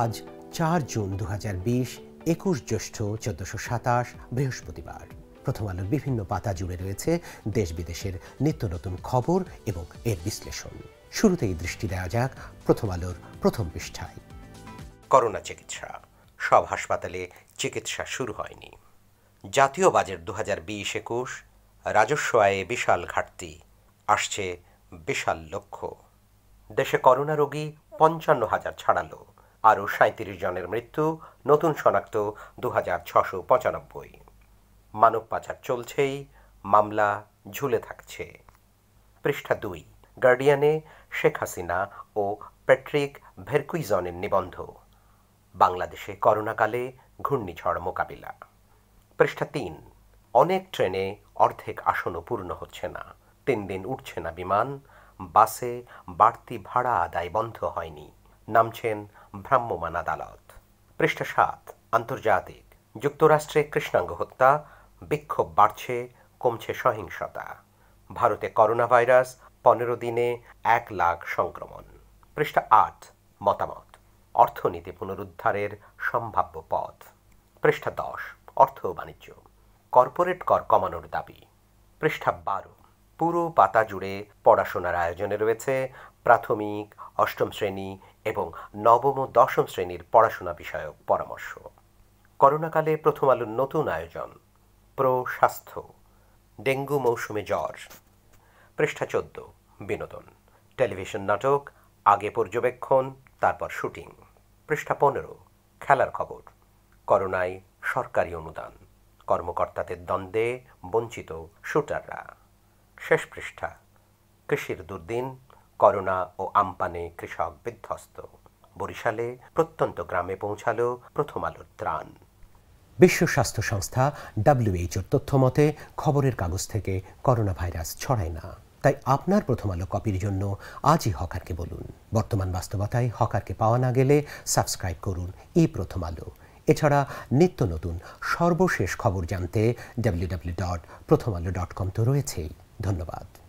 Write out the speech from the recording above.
আজ চার জুন দু হাজার বিশ একুশ জ্যৈষ্ঠ চোদ্দশো সাতাশ বৃহস্পতিবার প্রথম আলোর বিভিন্ন পাতা জুড়ে রয়েছে দেশ বিদেশের নিত্য নতুন খবর এবং এর বিশ্লেষণ শুরুতেই দৃষ্টি দেওয়া যাক প্রথম আলোর প্রথম পৃষ্ঠায় করোনা চিকিৎসা সব হাসপাতালে চিকিৎসা শুরু হয়নি জাতীয় বাজেট দু হাজার বিশ একুশ রাজস্ব আয়ে বিশাল ঘাটতি আসছে বিশাল লক্ষ্য দেশে করোনা রোগী পঞ্চান্ন হাজার ছাড়ালো আরও সাঁত্রিশ জনের মৃত্যু নতুন শনাক্ত দু হাজার ছশো পঁচানব্বই মানব পাচার চলছেই মামলা ঝুলে থাকছে পৃষ্ঠা দুই গার্ডিয়ানে শেখ হাসিনা ও প্যাট্রিক ভেরকুইজনের নিবন্ধ বাংলাদেশে করোনাকালে ঘূর্ণিঝড় মোকাবিলা পৃষ্ঠা তিন অনেক ট্রেনে অর্ধেক আসনও পূর্ণ হচ্ছে না তিন দিন উঠছে না বিমান বাসে বাড়তি ভাড়া আদায় বন্ধ হয়নি নামছেন ভ্রাম্যমান আদালত পৃষ্ঠা সাত আন্তর্জাতিক যুক্তরাষ্ট্রে কৃষ্ণাঙ্গ হত্যা বিক্ষোভ বাড়ছে কমছে সহিংসতা ভারতে করোনা ভাইরাস পনেরো দিনে এক লাখ সংক্রমণ পৃষ্ঠা আট মতামত অর্থনীতি পুনরুদ্ধারের সম্ভাব্য পথ পৃষ্ঠা দশ অর্থ বাণিজ্য কর্পোরেট কর কমানোর দাবি পৃষ্ঠা বারো পুরো পাতা জুড়ে পড়াশোনার আয়োজনে রয়েছে প্রাথমিক অষ্টম শ্রেণী এবং নবম ও দশম শ্রেণীর পড়াশোনা বিষয়ক পরামর্শ করোনাকালে প্রথম আলোর নতুন আয়োজন প্রো স্বাস্থ্য ডেঙ্গু মৌসুমে জ্বর পৃষ্ঠা চোদ্দ বিনোদন টেলিভিশন নাটক আগে পর্যবেক্ষণ তারপর শুটিং পৃষ্ঠা পনেরো খেলার খবর করোনায় সরকারি অনুদান কর্মকর্তাদের দ্বন্দ্বে বঞ্চিত শুটাররা শেষ পৃষ্ঠা কৃষির দুর্দিন করোনা ও আমপানে কৃষক বিধ্বস্ত বরিশালে প্রত্যন্ত গ্রামে পৌঁছাল প্রথম আলোর ত্রাণ বিশ্ব স্বাস্থ্য সংস্থা ডাব্লিউএইচওর তথ্য মতে খবরের কাগজ থেকে করোনা ভাইরাস ছড়ায় না তাই আপনার প্রথম আলো কপির জন্য আজই হকারকে বলুন বর্তমান বাস্তবতায় হকারকে পাওয়া না গেলে সাবস্ক্রাইব করুন এই প্রথম আলো এছাড়া নিত্য নতুন সর্বশেষ খবর জানতে ডাব্লিউ ডট প্রথম আলো ডট কম তো রয়েছেই ধন্যবাদ